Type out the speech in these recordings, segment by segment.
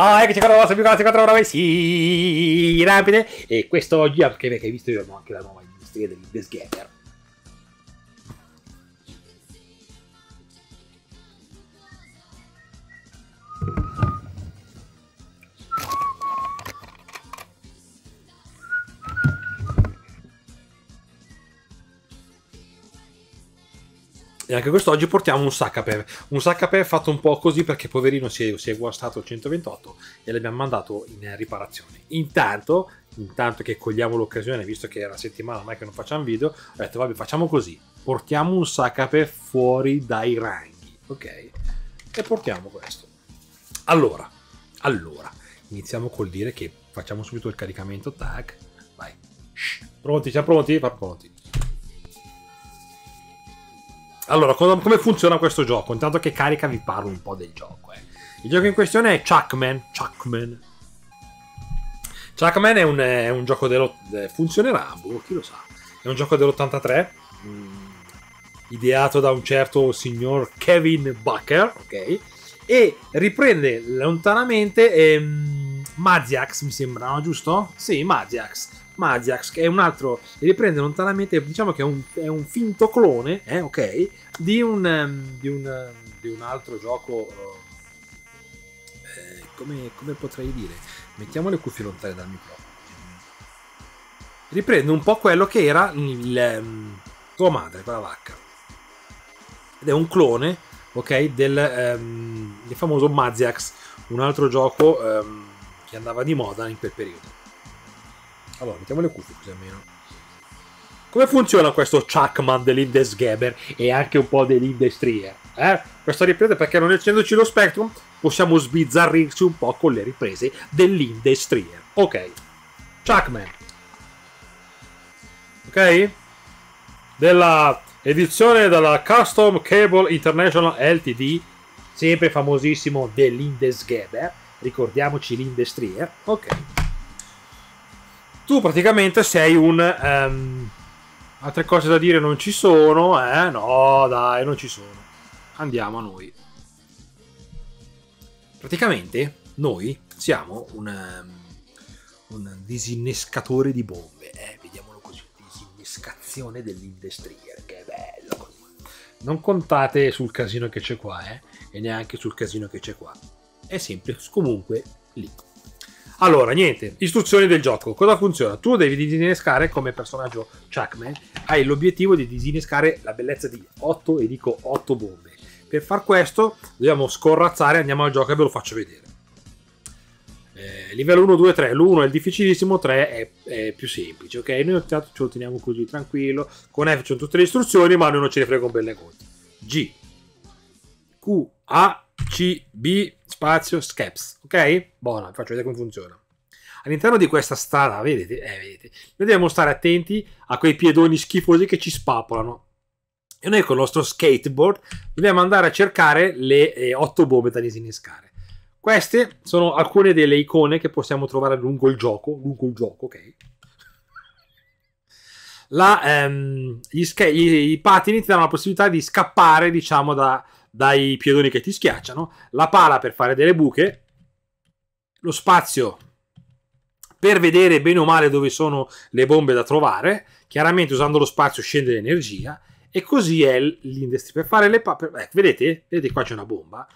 Ah, eccoci qua, sono più 44 ore, sì, rapide. E questo oggi, perché avete visto, io ho anche la nuova industria del dell'Index Gamer. E anche quest'oggi portiamo un Saccaper. Un Saccaper fatto un po' così perché poverino si è, si è guastato il 128 e l'abbiamo mandato in riparazione. Intanto, intanto che cogliamo l'occasione, visto che è una settimana ormai che non facciamo video, ho detto vabbè facciamo così. Portiamo un Saccaper fuori dai ranghi, ok? E portiamo questo. Allora, allora, iniziamo col dire che facciamo subito il caricamento, tac, vai. Shh. Pronti, siamo pronti? Va pronti. Allora, cosa, come funziona questo gioco? Intanto che carica vi parlo un po' del gioco. Eh. Il gioco in questione è Chuckman. Chuckman. Chuckman è un, è un gioco dello... Eh, funzionerà, boh, chi lo sa. È un gioco dell'83, mm, ideato da un certo signor Kevin Bucker, ok? E riprende lontanamente ehm, Maziax, mi sembra, no? Giusto? Sì, Maziax Maziax, che è un altro, riprende lontanamente, diciamo che è un, è un finto clone, eh, ok, di un, ehm, di un, ehm, di un altro gioco, eh, come, come, potrei dire, mettiamo le cuffie lontane dal microfono. Riprende un po' quello che era il, ehm, tua madre, quella vacca. Ed è un clone, ok, del, um, del famoso Maziax, un altro gioco um, che andava di moda in quel periodo. Allora, mettiamo le cuffie così almeno. Come funziona questo Chuckman dell'Indesgeber e anche un po' dell'Indestria? Eh? Questa ripresa perché non essendoci lo Spectrum possiamo sbizzarrirci un po' con le riprese dell'Indestria. Ok. Chuckman. Ok? Della edizione della Custom Cable International LTD, sempre famosissimo dell'Indesgeber. Ricordiamoci l'Indestrier. Ok tu praticamente sei un... Um, altre cose da dire non ci sono, eh? No, dai, non ci sono. Andiamo a noi. Praticamente noi siamo un, um, un disinnescatore di bombe, eh? vediamolo così, disinnescazione dell'industria, che bello. Non contate sul casino che c'è qua, eh? E neanche sul casino che c'è qua. È sempre comunque lì. Allora, niente, istruzioni del gioco. Cosa funziona? Tu devi disinnescare come personaggio Chuckman, hai l'obiettivo di disinnescare la bellezza di 8 e dico 8 bombe. Per far questo dobbiamo scorrazzare, andiamo al gioco e ve lo faccio vedere. Eh, livello 1, 2, 3. L'1 è il difficilissimo, 3 è, è, più semplice, ok? Noi intanto ce lo teniamo così tranquillo. Con F ci sono tutte le istruzioni, ma noi non ce ne frega un bel negozio. G. Q, A CB spazio scaps, ok? Buona, vi faccio vedere come funziona. All'interno di questa strada, vedete, eh, vedete, noi dobbiamo stare attenti a quei piedoni schifosi che ci spapolano. E noi con il nostro skateboard dobbiamo andare a cercare le eh, 8 bombe da disinnescare. Queste sono alcune delle icone che possiamo trovare lungo il gioco, lungo il gioco, ok? La, ehm, gli, gli, I patini ti danno la possibilità di scappare, diciamo, da, dai piedoni che ti schiacciano, la pala per fare delle buche, lo spazio per vedere bene o male dove sono le bombe da trovare, chiaramente usando lo spazio scende l'energia, e così è l'industry. Per fare le... Pa- eh, vedete? Vedete qua c'è una bomba.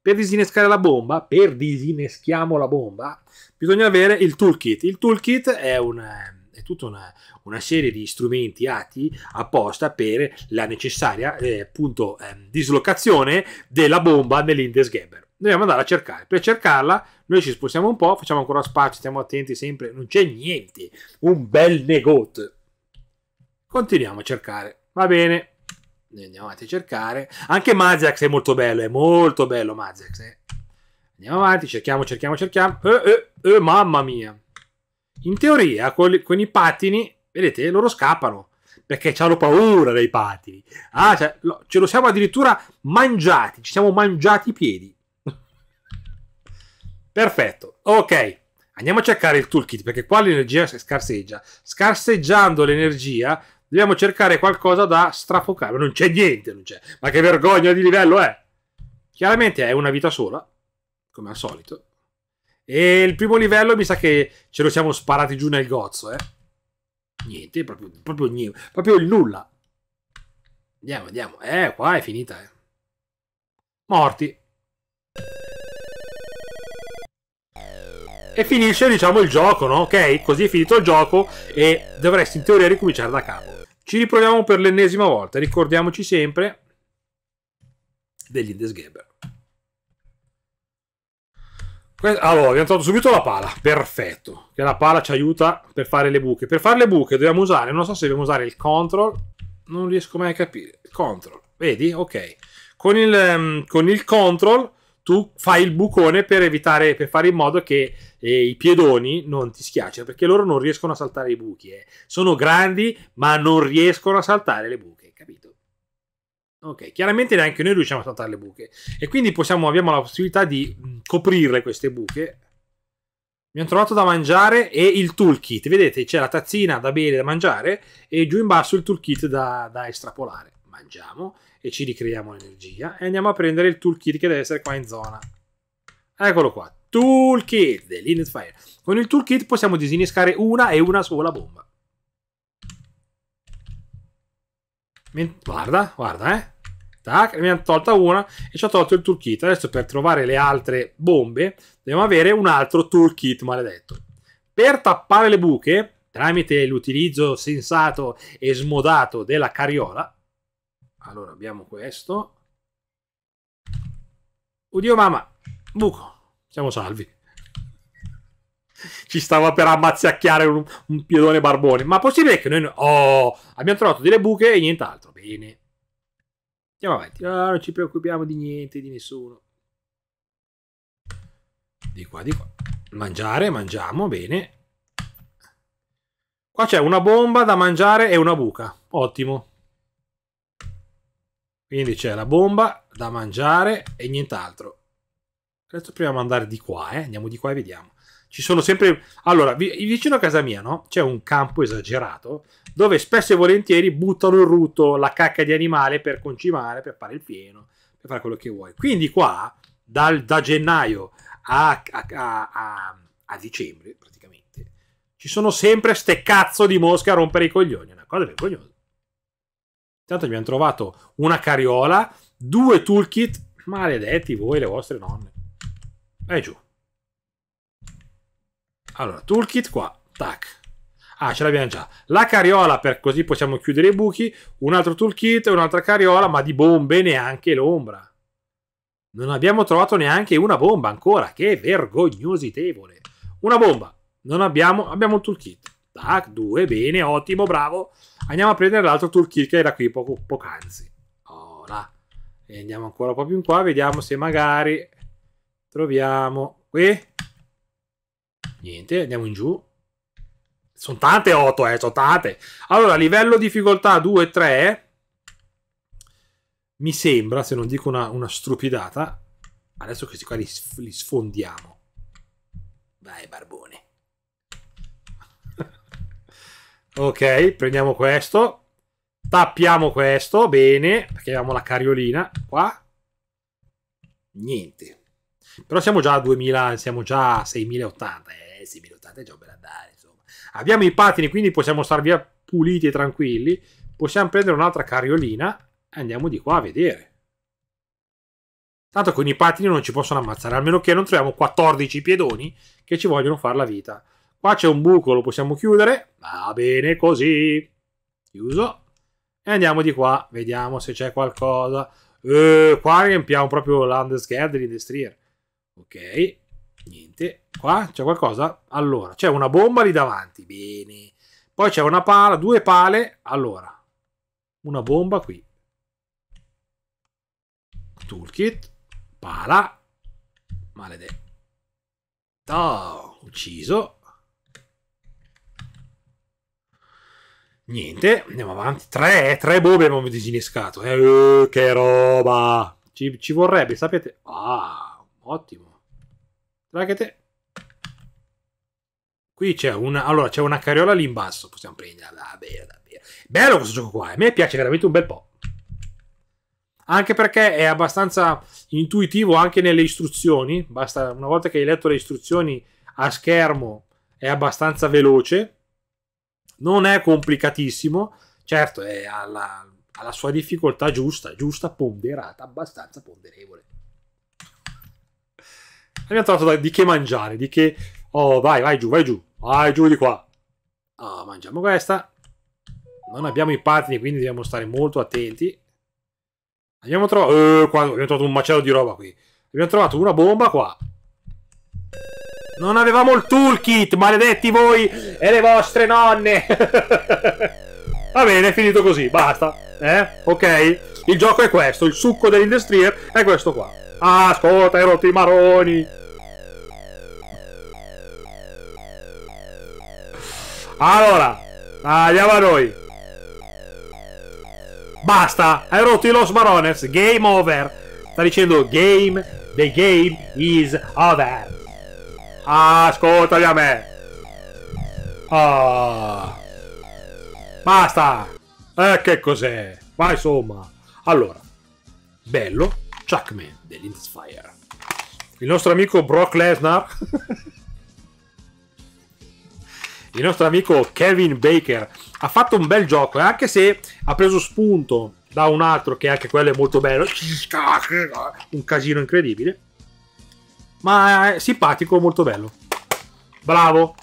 Per disinnescare la bomba, per disinneschiamo la bomba, bisogna avere il toolkit. Il toolkit è un ehm, è tutta una, una, serie di strumenti atti apposta per la necessaria eh, appunto, eh, dislocazione della bomba nell'Indesgeber. Dobbiamo andare a cercare. Per cercarla, noi ci spostiamo un po', facciamo ancora spazio, stiamo attenti sempre, non c'è niente. Un bel negozio. Continuiamo a cercare. Va bene. Andiamo avanti a cercare. Anche Mazax è molto bello, è molto bello Mazax. Eh. Andiamo avanti, cerchiamo, cerchiamo, cerchiamo. Eh, eh, eh, mamma mia. In teoria, con, con i pattini, vedete, loro scappano perché hanno paura dei pattini. Ah, cioè, lo, ce lo siamo addirittura mangiati, ci siamo mangiati i piedi. Perfetto, ok. Andiamo a cercare il toolkit perché qua l'energia scarseggia. Scarseggiando l'energia dobbiamo cercare qualcosa da strafocare. Non c'è niente, non c'è. Ma che vergogna di livello è! Chiaramente è una vita sola, come al solito. E il primo livello mi sa che ce lo siamo sparati giù nel gozzo, eh. Niente, proprio, proprio, niente, proprio il nulla. Andiamo, andiamo. Eh, qua è finita, eh. Morti. E finisce, diciamo, il gioco, no? Ok? Così è finito il gioco e dovresti in teoria ricominciare da capo. Ci riproviamo per l'ennesima volta. Ricordiamoci sempre dell'Indes Geber. Allora, abbiamo trovato subito la pala, perfetto, che la pala ci aiuta per fare le buche. Per fare le buche dobbiamo usare, non so se dobbiamo usare il control, non riesco mai a capire, control, vedi? Ok. Con il, ehm, con il control tu fai il bucone per evitare, per fare in modo che eh, i piedoni non ti schiacciano, perché loro non riescono a saltare i buchi, eh. sono grandi ma non riescono a saltare le buche. Ok, chiaramente neanche noi riusciamo a saltare le buche e quindi possiamo, abbiamo la possibilità di mm, coprirle queste buche. Abbiamo trovato da mangiare e il toolkit, vedete c'è la tazzina da bere da mangiare e giù in basso il toolkit da, da estrapolare. Mangiamo e ci ricreiamo l'energia e andiamo a prendere il toolkit che deve essere qua in zona. Eccolo qua, toolkit dell'Init Fire. Con il toolkit possiamo disinnescare una e una sola bomba. Guarda, guarda, eh. Tac, ne abbiamo tolta una e ci ha tolto il toolkit. Adesso per trovare le altre bombe dobbiamo avere un altro toolkit maledetto. Per tappare le buche, tramite l'utilizzo sensato e smodato della carriola, allora abbiamo questo. Udio mamma, buco, siamo salvi. ci stava per ammazzacchiare un, un piedone barbone. Ma possibile che noi... Oh, abbiamo trovato delle buche e nient'altro. Bene. Andiamo avanti. No, ah, non ci preoccupiamo di niente, di nessuno. Di qua, di qua. Mangiare, mangiamo, bene. Qua c'è una bomba da mangiare e una buca. Ottimo. Quindi c'è la bomba da mangiare e nient'altro. Adesso proviamo ad andare di qua, eh. Andiamo di qua e vediamo ci sono sempre... Allora, vicino a casa mia, no? C'è un campo esagerato dove spesso e volentieri buttano il ruto, la cacca di animale per concimare, per fare il pieno, per fare quello che vuoi. Quindi qua, dal, da gennaio a, a, a, a, dicembre, praticamente, ci sono sempre ste cazzo di mosche a rompere i coglioni. È una cosa vergognosa. Intanto abbiamo trovato una cariola, due toolkit, maledetti voi, le vostre nonne. E giù. Allora, toolkit qua, tac. Ah, ce l'abbiamo già. La carriola, per così possiamo chiudere i buchi. Un altro toolkit, un'altra carriola, ma di bombe neanche l'ombra. Non abbiamo trovato neanche una bomba ancora. Che vergognositevole. Una bomba. Non abbiamo, abbiamo il toolkit. Tac, due, bene, ottimo, bravo. Andiamo a prendere l'altro toolkit che era qui poco, poc'anzi. Ora. E andiamo ancora un po' più in qua, vediamo se magari troviamo... Qui? Niente, andiamo in giù. Sono tante 8, eh, sono tante. Allora, livello difficoltà 2 3. Mi sembra, se non dico una, una stupidata. Adesso questi qua li, li sfondiamo. Vai, barbone. ok, prendiamo questo. Tappiamo questo, bene, perché abbiamo la cariolina qua. Niente. Però siamo già a 2000, siamo già a 6080, eh sì, l'80 è già per andare. insomma. Abbiamo i patini, quindi possiamo star via puliti e tranquilli. Possiamo prendere un'altra carriolina e andiamo di qua a vedere. Tanto con i patini non ci possono ammazzare, almeno che non troviamo 14 piedoni che ci vogliono far la vita. Qua c'è un buco, lo possiamo chiudere. Va bene così. Chiuso. E andiamo di qua, vediamo se c'è qualcosa. Eh, qua riempiamo proprio l'Andes Gathering Ok, niente qua? Eh? C'è qualcosa? Allora, c'è una bomba lì davanti, bene. Poi c'è una pala, due pale, allora. Una bomba qui. Toolkit, pala, maledetto. Oh, ucciso. Niente, andiamo avanti. Tre, eh, tre bombe abbiamo disinnescato. Eh, eh, che roba! Ci, ci vorrebbe, sapete? Ah, ottimo. Rackete. Qui c'è una, allora, c'è una carriola lì in basso, possiamo prenderla, va bene, Bello questo gioco qua, eh. a me piace veramente un bel po'. Anche perché è abbastanza intuitivo anche nelle istruzioni, basta una volta che hai letto le istruzioni a schermo è abbastanza veloce, non è complicatissimo, certo è alla, alla sua difficoltà giusta, giusta, ponderata, abbastanza ponderevole. Abbiamo trovato di che mangiare, di che... Oh, vai, vai giù, vai giù. Vai giù di qua. Ah, mangiamo questa. Non abbiamo i pattini, quindi dobbiamo stare molto attenti. Abbiamo trovato... Eh, abbiamo trovato un macello di roba qui. Abbiamo trovato una bomba qua. Non avevamo il toolkit, maledetti voi e le vostre nonne. Va bene, è finito così, basta. Eh? Ok? Il gioco è questo, il succo dell'industria è questo qua. Ascolta, hai rotto i maroni. Allora, andiamo a noi. Basta, hai rotto i Los Marones. Game over. Sta dicendo game, the game is over. Ascoltami a me. Oh. Basta. Eh, che cos'è? Ma insomma. Allora, bello. Chuckman dell'Inspire. Il nostro amico Brock Lesnar. il nostro amico Kevin Baker ha fatto un bel gioco e eh, anche se ha preso spunto da un altro che anche quello è molto bello un casino incredibile ma è simpatico molto bello bravo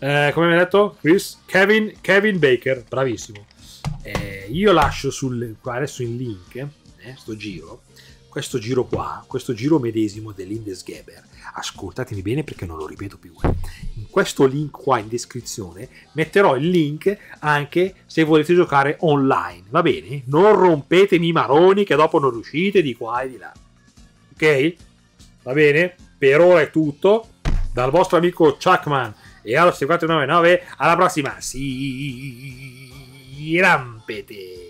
eh, come mi ha detto Chris Kevin, Kevin Baker bravissimo eh, io lascio sul, adesso il link eh, sto giro questo giro qua, questo giro medesimo dell'Indesgeber, ascoltatemi bene perché non lo ripeto più, eh. in questo link qua in descrizione metterò il link anche se volete giocare online, va bene? Non rompetemi i maroni che dopo non riuscite di qua e di là, ok? Va bene? Per ora è tutto, dal vostro amico Chuckman e allo 6499, alla prossima, si rampete!